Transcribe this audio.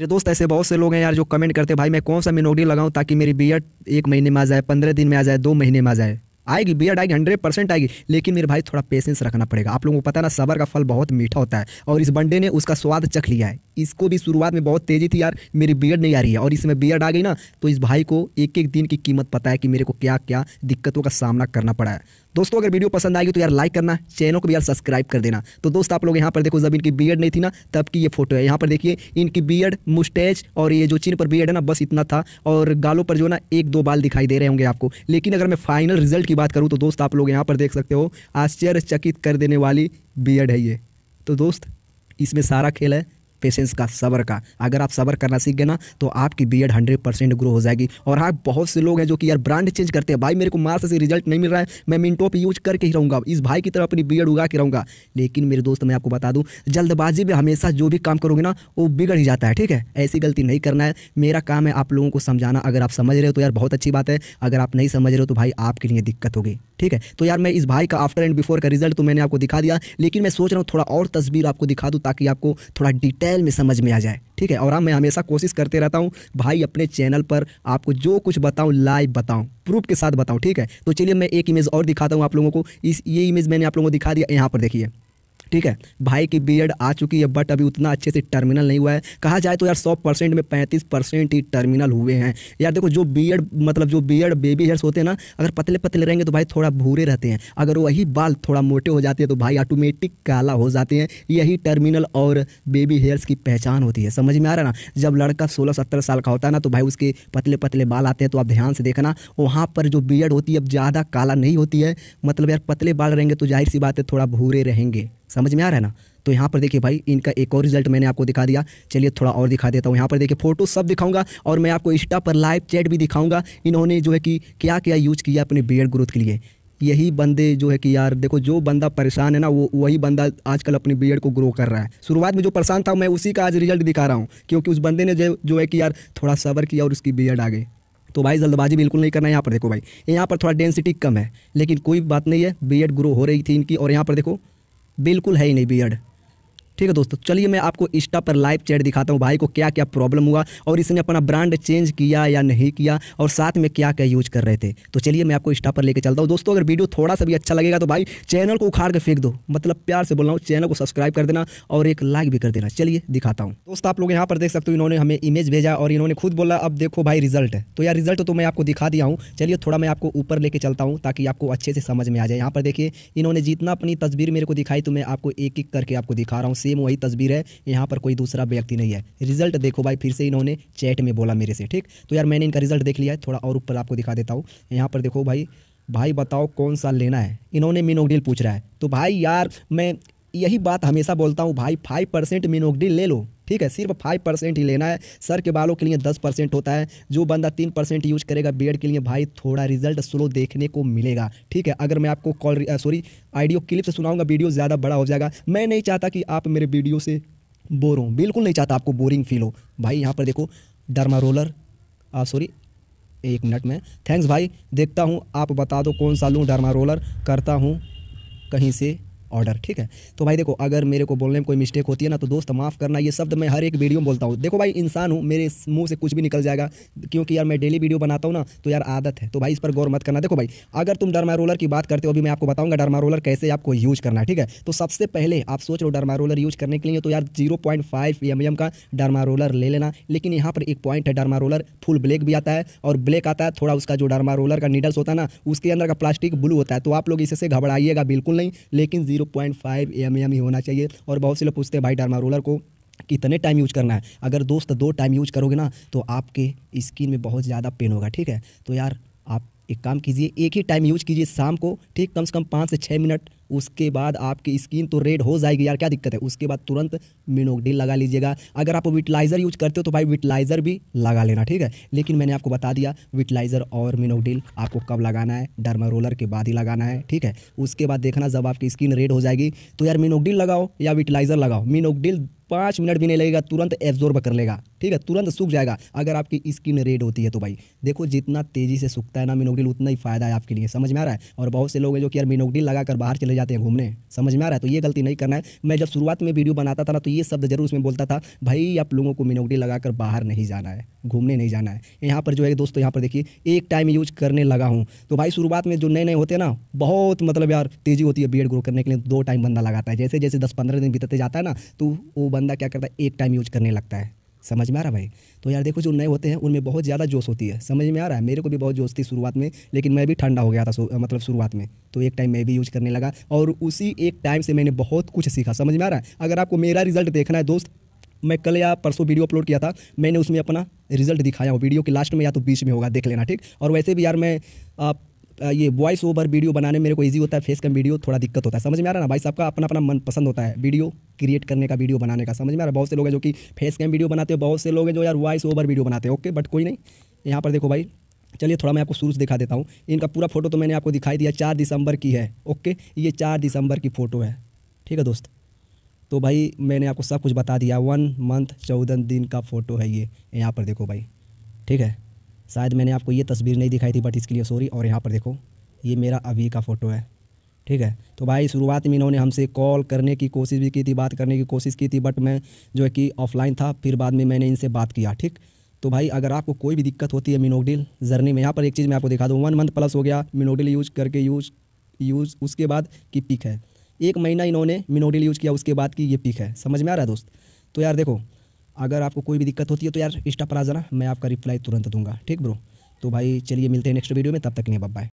मेरे दोस्त ऐसे बहुत से लोग हैं यार जो कमेंट करते भाई मैं कौन सा मिनोगडी लगाऊँ ताकि मेरी बियड एक महीने में आ जाए पंद्रह दिन में आ जाए दो महीने में आ जाए आएगी बियड आएगी हंड्रेड परसेंट आएगी लेकिन मेरे भाई थोड़ा पेशेंस रखना पड़ेगा आप लोगों को पता ना सबर का फल बहुत मीठा होता है और इस बंडे ने उसका स्वाद चख लिया है इसको भी शुरुआत में बहुत तेज़ी थी यार मेरी बियड नहीं आ रही है और इसमें बियड आ गई ना तो इस भाई को एक एक दिन की कीमत पता है कि मेरे को क्या क्या दिक्कतों का सामना करना पड़ा है दोस्तों अगर वीडियो पसंद आएगी तो यार लाइक करना चैनल को भी यार सब्सक्राइब कर देना तो दोस्त आप लोग यहाँ पर देखो जब इनकी बियड नहीं थी ना तब की ये फोटो है यहाँ पर देखिए इनकी बियड मुस्टैच और ये जो चिन पर बियड है ना बस इतना था और गालों पर जो ना एक दो बाल दिखाई दे रहे होंगे आपको लेकिन अगर मैं फाइनल रिजल्ट की बात करूँ तो दोस्त आप लोग यहाँ पर देख सकते हो आश्चर्यचकित कर देने वाली बियड है ये तो दोस्त इसमें सारा खेल है पेशेंस का सबर का अगर आप सबर करना सीख गए ना तो आपकी beard hundred percent grow हो जाएगी और हाँ बहुत से लोग हैं जो कि यार ब्रांड चेंज करते हैं भाई मेरे को मार्स से रिजल्ट नहीं मिल रहा है मैं मिनटोप यूज करके ही रहूँगा इस भाई की तरफ अपनी बी उगा के रहूँगा लेकिन मेरे दोस्त मैं आपको बता दूँ जल्दबाजी में हमेशा जो भी काम करोगे ना वो बिगड़ ही जाता है ठीक है ऐसी गलती नहीं करना है मेरा काम है आप लोगों को समझाना अगर आप समझ रहे हो तो यार बहुत अच्छी बात है अगर आप नहीं समझ रहे हो तो भाई आपके लिए दिक्कत होगी ठीक है तो यार मैं इस भाई का आफ्टर एंड बिफोर का रिजल्ट तो मैंने आपको दिखा दिया लेकिन मैं सोच रहा हूँ थोड़ा और तस्वीर आपको दिखा दूँ ताकि आपको थोड़ा डिटेल डिटेल में समझ में आ जाए ठीक है और हाँ, मैं हमेशा कोशिश करते रहता हूँ भाई अपने चैनल पर आपको जो कुछ बताऊँ लाइव बताऊँ प्रूफ के साथ बताऊँ ठीक है तो चलिए मैं एक इमेज और दिखाता हूँ आप लोगों को इस ये इमेज मैंने आप लोगों को दिखा दिया यहाँ पर देखिए ठीक है भाई की बी आ चुकी है बट अभी उतना अच्छे से टर्मिनल नहीं हुआ है कहा जाए तो यार सौ परसेंट में पैंतीस परसेंट ही टर्मिनल हुए हैं यार देखो जो बी मतलब जो बी बेबी हेयर्स होते हैं ना अगर पतले पतले रहेंगे तो भाई थोड़ा भूरे रहते हैं अगर वही बाल थोड़ा मोटे हो जाते हैं तो भाई ऑटोमेटिक काला हो जाते हैं यही टर्मिनल और बेबी हेयर्स की पहचान होती है समझ में आ रहा ना जब लड़का सोलह सत्रह साल का होता है ना तो भाई उसके पतले पतले बाल आते हैं तो आप ध्यान से देखना वहाँ पर जो बी होती है अब ज़्यादा काला नहीं होती है मतलब यार पतले बाल रहेंगे तो जाहिर सी बात है थोड़ा भूरे रहेंगे समझ में आ रहा है ना तो यहाँ पर देखिए भाई इनका एक और रिजल्ट मैंने आपको दिखा दिया चलिए थोड़ा और दिखा देता हूँ यहाँ पर देखिए फोटो सब दिखाऊंगा और मैं आपको इंस्टा पर लाइव चैट भी दिखाऊंगा इन्होंने जो है कि क्या क्या यूज़ किया अपने बियर्ड ग्रोथ के लिए यही बंदे जो है कि यार देखो जो बंदा परेशान है ना वो वही बंदा आजकल अपनी बी को ग्रो कर रहा है शुरुआत में जो परेशान था मैं उसी का आज रिजल्ट दिखा रहा हूँ क्योंकि उस बंदे ने जो जो है कि यार थोड़ा सबर किया और उसकी बी आ गई तो भाई जल्दबाजी बिल्कुल नहीं करना है यहाँ पर देखो भाई यहाँ पर थोड़ा डेंसिटी कम है लेकिन कोई बात नहीं है बी ग्रो हो रही थी इनकी और यहाँ पर देखो बिल्कुल है ही नहीं बियर्ड ठीक है दोस्तों चलिए मैं आपको इंस्टा पर लाइव चैट दिखाता हूँ भाई को क्या क्या प्रॉब्लम हुआ और इसने अपना ब्रांड चेंज किया या नहीं किया और साथ में क्या क्या यूज कर रहे थे तो चलिए मैं आपको इंस्टा पर लेकर चलता हूँ दोस्तों अगर वीडियो थोड़ा सा भी अच्छा लगेगा तो भाई चैनल को उखाड़ के फेंक दो मतलब प्यार से बोल रहा हूँ चैनल को सब्सक्राइब कर देना और एक लाइक भी कर देना चलिए दिखाता हूँ दोस्त आप लोग यहाँ पर देख सकते हो इन्होंने हमें इमेज भेजा और इन्होंने खुद बोला अब देखो भाई रिजल्ट है तो यार रिजल्ट तो मैं आपको दिखा दिया हूँ चलिए थोड़ा मैं आपको ऊपर लेके चलता हूँ ताकि आपको अच्छे से समझ में आ जाए यहाँ पर देखिए इन्होंने जितना अपनी तस्वीर मेरे को दिखाई तो मैं आपको एक एक करके आपको दिखा रहा हूँ सेम वही तस्वीर है यहाँ पर कोई दूसरा व्यक्ति नहीं है रिजल्ट देखो भाई फिर से इन्होंने चैट में बोला मेरे से ठीक तो यार मैंने इनका रिजल्ट देख लिया है थोड़ा और ऊपर आपको दिखा देता हूँ यहाँ पर देखो भाई भाई बताओ कौन सा लेना है इन्होंने मिनोडील पूछ रहा है तो भाई यार मैं यही बात हमेशा बोलता हूँ भाई फाइव परसेंट मिनोगडिल ले लो ठीक है सिर्फ फाइव परसेंट ही लेना है सर के बालों के लिए दस परसेंट होता है जो बंदा तीन परसेंट यूज करेगा बियड के लिए भाई थोड़ा रिजल्ट स्लो देखने को मिलेगा ठीक है अगर मैं आपको कॉल सॉरी ऑडियो क्लिप से सुनाऊंगा वीडियो ज़्यादा बड़ा हो जाएगा मैं नहीं चाहता कि आप मेरे वीडियो से बोर हों बिल्कुल नहीं चाहता आपको बोरिंग फील हो भाई यहाँ पर देखो डरमा रोलर सॉरी एक मिनट में थैंक्स भाई देखता हूँ आप बता दो कौन सा लूँ डरमा रोलर करता हूँ कहीं से ऑर्डर ठीक है तो भाई देखो अगर मेरे को बोलने में कोई मिस्टेक होती है ना तो दोस्त माफ़ करना ये शब्द मैं हर एक वीडियो में बोलता हूँ देखो भाई इंसान हूँ मेरे मुंह से कुछ भी निकल जाएगा क्योंकि यार मैं डेली वीडियो बनाता हूँ ना तो यार आदत है तो भाई इस पर गौर मत करना देखो भाई अगर तुम डरमा रोलर की बात करते हो अभी मैं आपको बताऊँगा डरमा रोलर कैसे आपको यूज़ करना ठीक है तो सबसे पहले आप सोच रहे हो डरमा रोलर यूज़ करने के लिए तो यार zero point five M M का डरमा रोलर ले लेना लेकिन यहाँ पर एक पॉइंट है डरमा रोलर फुल ब्लैक भी आता है और ब्लैक आता है थोड़ा उसका जो डरमा रोलर का नीडल्स होता है ना उसके अंदर का प्लास्टिक ब्लू होता है तो आप लोग इससे घबराइएगा बिल्कुल नहीं लेकिन zero zero point five M M ही होना चाहिए और बहुत से लोग पूछते हैं भाई डरमा रोलर को कितने टाइम यूज करना है अगर दोस्त दो टाइम यूज करोगे ना तो आपके स्किन में बहुत ज़्यादा पेन होगा ठीक है तो यार आप एक काम कीजिए एक ही टाइम यूज कीजिए शाम को ठीक कम से कम पाँच से छः मिनट उसके बाद आपकी स्किन तो रेड हो जाएगी यार क्या दिक्कत है उसके बाद तुरंत मिनोगडिल लगा लीजिएगा अगर आप विटलाइज़र यूज करते हो तो भाई विटलाइज़र भी लगा लेना ठीक है लेकिन मैंने आपको बता दिया विटलाइज़र और मिनोगडिल आपको कब लगाना है डर्मा रोलर के बाद ही लगाना है ठीक है उसके बाद देखना जब आपकी स्किन रेड हो जाएगी तो यार मिनोगडिल लगाओ या विटलाइज़र लगाओ मिनोगडिल पाँच मिनट भी नहीं लगेगा तुरंत एब्जॉर्ब कर लेगा ठीक है तुरंत सूख जाएगा अगर आपकी स्किन रेड होती है तो भाई देखो जितना तेज़ी से सूखता है ना मिनोगडिल उतना ही फायदा है आपके लिए समझ में आ रहा है और बहुत से लोग हैं जो कि यार मिनोगडिल लगाकर बाहर चले जाते हैं घूमने समझ में आ रहा है तो ये गलती नहीं करना है मैं जब शुरुआत में वीडियो बनाता था ना तो ये शब्द जरूर उसमें बोलता था भाई आप लोगों को मिनोगडिल लगाकर बाहर नहीं जाना है घूमने नहीं जाना है यहाँ पर जो है दोस्तों यहाँ पर देखिए एक टाइम यूज करने लगा हूँ तो भाई शुरुआत में जो नए नए होते हैं ना बहुत मतलब यार तेज़ी होती है बीएड ग्रो करने के लिए दो टाइम बंदा लगाता है जैसे जैसे दस पंद्रह दिन बीतते जाता है ना तो वो बंदा क्या करता है एक टाइम यूज करने लगता है समझ में आ रहा भाई तो यार देखो जो नए होते हैं उनमें बहुत ज़्यादा जोश होती है समझ में आ रहा है मेरे को भी बहुत जोश थी शुरुआत में लेकिन मैं भी ठंडा हो गया था मतलब शुरुआत में तो एक टाइम मैं भी यूज़ करने लगा और उसी एक टाइम से मैंने बहुत कुछ सीखा समझ में आ रहा है अगर आपको मेरा रिजल्ट देखना है दोस्त मैं कल या परसों वीडियो अपलोड किया था मैंने उसमें अपना रिजल्ट दिखाया हूँ वीडियो के लास्ट में या तो बीच में होगा देख लेना ठीक और वैसे भी यार मैं आप ये वॉइस ओवर वीडियो बनाने में मेरे को ईजी होता है फेस का वीडियो थोड़ा दिक्कत होता है समझ में आ रहा है ना भाई साहब का अपना अपना मन पसंद होता है वीडियो क्रिएट करने का वीडियो बनाने का समझ में आ रहा है बहुत से लोग हैं जो कि फेस कम वीडियो बनाते हैं बहुत से लोग हैं जो यार वॉइस ओवर वीडियो बनाते हैं ओके बट कोई नहीं यहाँ पर देखो भाई चलिए थोड़ा मैं आपको शुरू से दिखा देता हूँ इनका पूरा फोटो तो मैंने आपको दिखाई दिया चार दिसंबर की है ओके ये चार दिसंबर की फ़ोटो है ठीक है दोस्त तो भाई मैंने आपको सब कुछ बता दिया वन मंथ चौदह दिन का फ़ोटो है ये यहाँ पर देखो भाई ठीक है शायद मैंने आपको ये तस्वीर नहीं दिखाई थी बट इसके लिए सॉरी और यहाँ पर देखो ये मेरा अभी का फ़ोटो है ठीक है तो भाई शुरुआत में इन्होंने हमसे कॉल करने की कोशिश भी की थी बात करने की कोशिश की थी बट मैं जो है कि ऑफलाइन था फिर बाद में मैंने इनसे बात किया ठीक तो भाई अगर आपको कोई भी दिक्कत होती है मिनोडील जर्नी में यहाँ पर एक चीज़ मैं आपको दिखा दूँ वन मंथ प्लस हो गया मिनोडिल यूज़ करके यूज़ यूज़ उसके बाद की पिक है एक महीना इन्होंने मिनोडिल यूज़ किया उसके बाद की ये पिक है समझ में आ रहा है दोस्त तो यार देखो अगर आपको कोई भी दिक्कत होती है तो यार इंस्टा पर आ जाना मैं आपका रिप्लाई तुरंत दूंगा ठीक ब्रो तो भाई चलिए मिलते हैं नेक्स्ट वीडियो में तब तक नहीं बब बाय